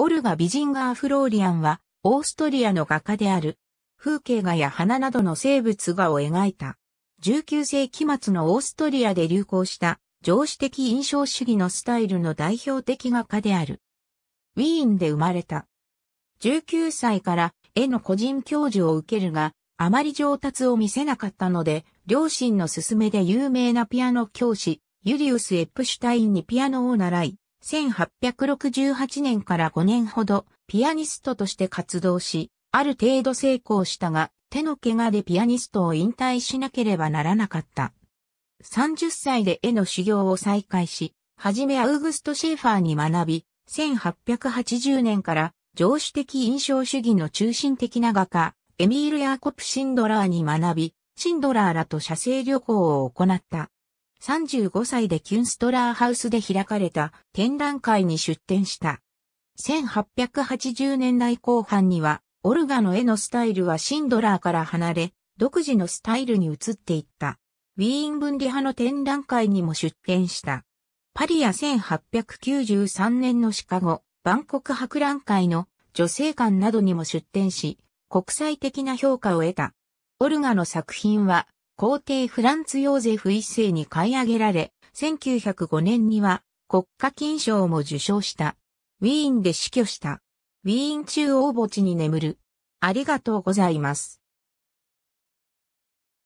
オルガ・ビジンガー・フローリアンは、オーストリアの画家である。風景画や花などの生物画を描いた。19世紀末のオーストリアで流行した、常識的印象主義のスタイルの代表的画家である。ウィーンで生まれた。19歳から絵の個人教授を受けるが、あまり上達を見せなかったので、両親の勧めで有名なピアノ教師、ユリウス・エップシュタインにピアノを習い、1868年から5年ほどピアニストとして活動し、ある程度成功したが、手の怪我でピアニストを引退しなければならなかった。30歳で絵の修行を再開し、はじめアウグスト・シェーファーに学び、1880年から常識的印象主義の中心的な画家、エミール・ヤーコプ・シンドラーに学び、シンドラーらと写生旅行を行った。35歳でキュンストラーハウスで開かれた展覧会に出展した。1880年代後半には、オルガの絵のスタイルはシンドラーから離れ、独自のスタイルに移っていった。ウィーン分離派の展覧会にも出展した。パリや1893年のシカゴ、バンコク博覧会の女性館などにも出展し、国際的な評価を得た。オルガの作品は皇帝フランツ・ヨーゼフ一世に買い上げられ、1905年には国家金賞も受賞した。ウィーンで死去した。ウィーン中央墓地に眠る。ありがとうございます。